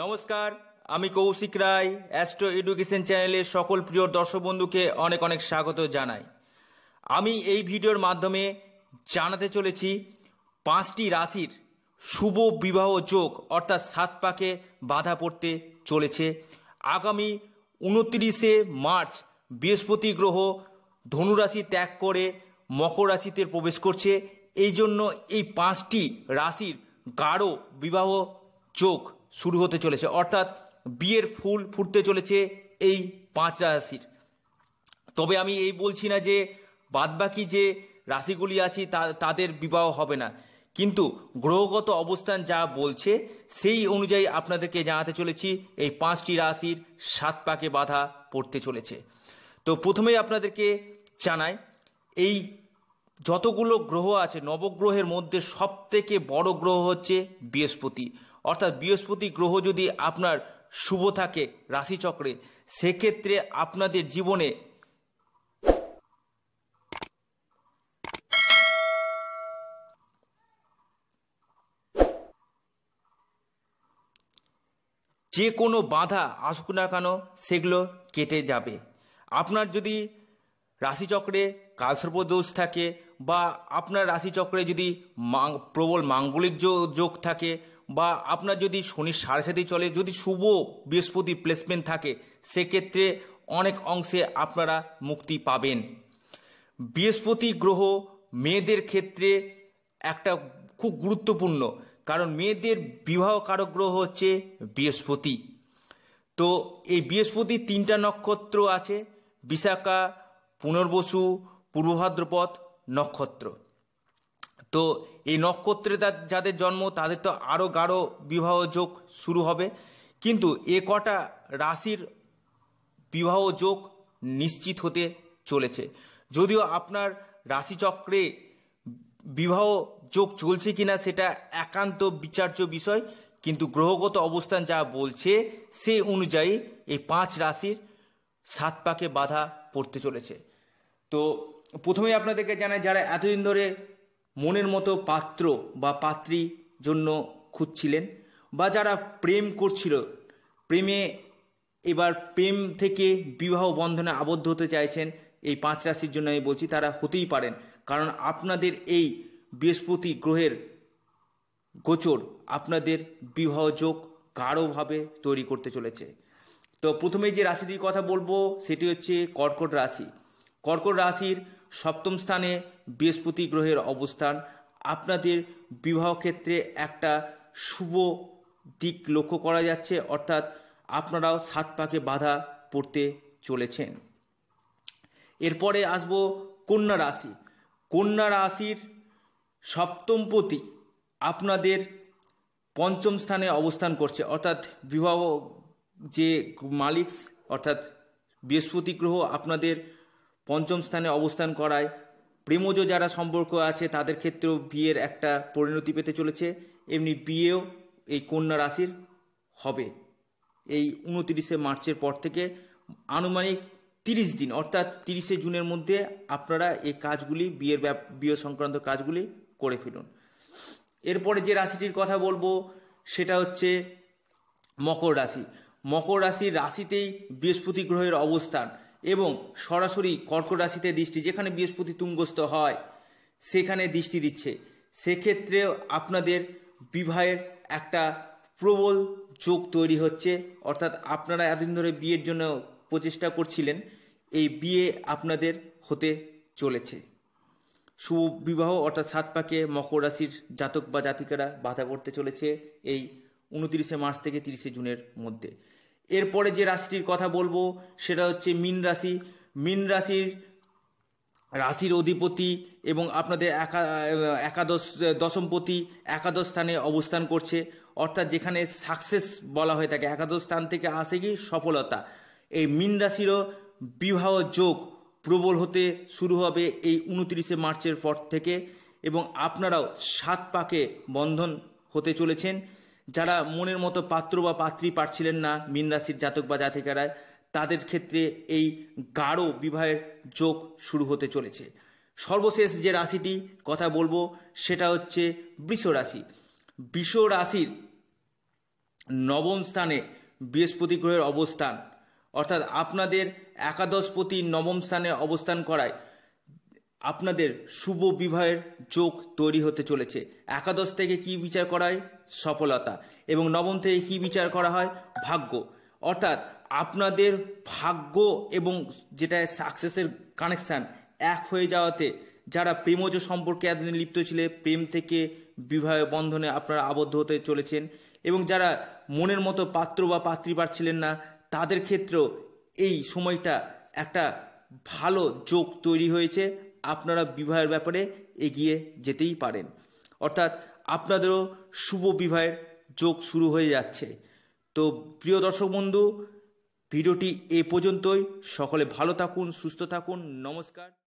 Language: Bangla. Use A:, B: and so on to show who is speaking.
A: নমস্কার আমি কৌশিক রায় অ্যাস্ট্রো এডুকেশন চ্যানেলের সকল প্রিয় দর্শক বন্ধুকে অনেক অনেক স্বাগত জানাই আমি এই ভিডিওর মাধ্যমে জানাতে চলেছি পাঁচটি রাশির শুভ বিবাহ যোগ অর্থাৎ সাত পাকে বাধা পড়তে চলেছে আগামী উনত্রিশে মার্চ বৃহস্পতি গ্রহ ধনুরাশি ত্যাগ করে মকর রাশিতে প্রবেশ করছে এই জন্য এই পাঁচটি রাশির গাঢ় বিবাহ চোখ শুরু হতে চলেছে অর্থাৎ বিয়ের ফুল ফুটতে চলেছে এই পাঁচ রাশির তবে আমি এই বলছি না যে বাদবাকি যে রাশিগুলি আছে তাদের বিবাহ হবে না কিন্তু গ্রহগত অবস্থান যা বলছে সেই অনুযায়ী আপনাদেরকে জানাতে চলেছি এই পাঁচটি রাশির সাত পাকে বাধা পড়তে চলেছে তো প্রথমেই আপনাদেরকে জানাই এই যতগুলো গ্রহ আছে নবগ্রহের মধ্যে সবথেকে বড় গ্রহ হচ্ছে বৃহস্পতি অর্থাৎ বৃহস্পতি গ্রহ যদি আপনার শুভ থাকে রাশিচক্রে সেক্ষেত্রে আপনাদের জীবনে যে কোনো বাধা আসুক না কেন সেগুলো কেটে যাবে আপনার যদি রাশিচক্রে কালসর্প দোষ থাকে বা আপনার রাশিচক্রে যদি প্রবল মাঙ্গলিক যোগ থাকে বা আপনার যদি শনি সাড়ে সাথে চলে যদি শুভ বৃহস্পতি প্লেসমেন্ট থাকে সেক্ষেত্রে অনেক অংশে আপনারা মুক্তি পাবেন বৃহস্পতি গ্রহ মেয়েদের ক্ষেত্রে একটা খুব গুরুত্বপূর্ণ কারণ মেয়েদের বিবাহ কারক গ্রহ হচ্ছে বৃহস্পতি তো এই বৃহস্পতি তিনটা নক্ষত্র আছে বিশাখা পুনর্বসু পূর্বভাদ্রপথ নক্ষত্র তো এই নক্ষত্রে যাদের জন্ম তাদের তো আরও গাঢ় বিবাহ যোগ শুরু হবে কিন্তু এ কটা রাশির বিবাহ যোগ নিশ্চিত হতে চলেছে যদিও আপনার রাশিচক্রে বিবাহ যোগ চলছে কিনা সেটা একান্ত বিচার্য বিষয় কিন্তু গ্রহগত অবস্থান যা বলছে সে অনুযায়ী এই পাঁচ রাশির সাত পাকে বাধা পড়তে চলেছে তো প্রথমেই আপনাদেরকে জানাই যারা এতদিন ধরে মনের মতো পাত্র বা পাত্রী জন্য খুঁজছিলেন বা যারা প্রেম করছিল প্রেমে এবার প্রেম থেকে বিবাহ বন্ধনে আবদ্ধ হতে চাইছেন এই পাঁচ রাশির জন্য আমি বলছি তারা হতেই পারেন কারণ আপনাদের এই বৃহস্পতি গ্রহের গোচর আপনাদের বিবাহযোগ গাঢ়ভাবে তৈরি করতে চলেছে তো প্রথমে যে রাশিটির কথা বলবো সেটি হচ্ছে কর্কট রাশি কর্কট রাশির সপ্তম স্থানে বৃহস্পতি গ্রহের অবস্থান আপনাদের বিবাহ ক্ষেত্রে একটা শুভ দিক লক্ষ্য করা যাচ্ছে অর্থাৎ আপনারাও সাত পাকে বাধা পড়তে চলেছেন এরপরে আসব কন্যা রাশি কন্যা রাশির সপ্তমপতি আপনাদের পঞ্চম স্থানে অবস্থান করছে অর্থাৎ বিবাহ যে মালিক অর্থাৎ বৃহস্পতি গ্রহ আপনাদের পঞ্চম স্থানে অবস্থান করায় প্রেমজ যারা সম্পর্ক আছে তাদের ক্ষেত্রেও বিয়ের একটা পরিণতি পেতে চলেছে এমনি বিয়েও এই কন্যা রাশির হবে এই উনতিরিশে মার্চের পর থেকে আনুমানিক তিরিশ দিন অর্থাৎ তিরিশে জুনের মধ্যে আপনারা এই কাজগুলি বিয়ের বিয়ে সংক্রান্ত কাজগুলি করে ফেলুন এরপরে যে রাশিটির কথা বলবো সেটা হচ্ছে মকর রাশি মকর রাশির রাশিতেই বৃহস্পতি গ্রহের অবস্থান এবং সরাসরি কর্কট রাশিতে দৃষ্টি যেখানে বৃহস্পতি তুঙ্গস্থ হয় সেখানে দৃষ্টি দিচ্ছে সেক্ষেত্রে আপনাদের বিবাহের একটা প্রবল যোগ তৈরি হচ্ছে অর্থাৎ আপনারা এতদিন ধরে বিয়ের জন্য প্রচেষ্টা করছিলেন এই বিয়ে আপনাদের হতে চলেছে শুভ বিবাহ অর্থাৎ সাত পাকে মকর রাশির জাতক বা জাতিকারা বাধা করতে চলেছে এই উনতিরিশে মার্চ থেকে তিরিশে জুনের মধ্যে এরপরে যে রাশিটির কথা বলবো সেটা হচ্ছে মীন রাশি মীন রাশির রাশির অধিপতি এবং আপনাদের একা একাদশ দশমপতি একাদশ স্থানে অবস্থান করছে অর্থাৎ যেখানে সাকসেস বলা হয়ে থাকে একাদশ স্থান থেকে আসে কি সফলতা এই মীন রাশিরও বিবাহ যোগ প্রবল হতে শুরু হবে এই উনত্রিশে মার্চের পর থেকে এবং আপনারাও সাত পাকে বন্ধন হতে চলেছেন যারা মনের মতো পাত্র বা পাত্রী পাচ্ছিলেন না মীন রাশির জাতক বা জাতিকারায় তাদের ক্ষেত্রে এই গাঢ় বিবাহের যোগ শুরু হতে চলেছে সর্বশেষ যে রাশিটি কথা বলবো সেটা হচ্ছে বৃষ রাশি বৃষ রাশির নবম স্থানে বৃহস্পতি গ্রহের অবস্থান অর্থাৎ আপনাদের একাদশপতি নবম স্থানে অবস্থান করায় আপনাদের শুভ বিবাহের যোগ তৈরি হতে চলেছে একাদশ থেকে কি বিচার করা হয় সফলতা এবং নবম থেকে কি বিচার করা হয় ভাগ্য অর্থাৎ আপনাদের ভাগ্য এবং যেটা সাকসেসের কানেকশান এক হয়ে যাওয়াতে যারা প্রেমজ সম্পর্কে এতদিন লিপ্ত ছিলেন প্রেম থেকে বিবাহ বন্ধনে আপনারা আবদ্ধ হতে চলেছেন এবং যারা মনের মতো পাত্র বা পাত্রী পাচ্ছিলেন না তাদের ক্ষেত্রেও এই সময়টা একটা ভালো যোগ তৈরি হয়েছে আপনারা বিবাহের ব্যাপারে এগিয়ে যেতেই পারেন অর্থাৎ আপনাদেরও শুভ বিবাহের যোগ শুরু হয়ে যাচ্ছে তো প্রিয় দর্শক বন্ধু ভিডিওটি এ পর্যন্তই সকলে ভালো থাকুন সুস্থ থাকুন নমস্কার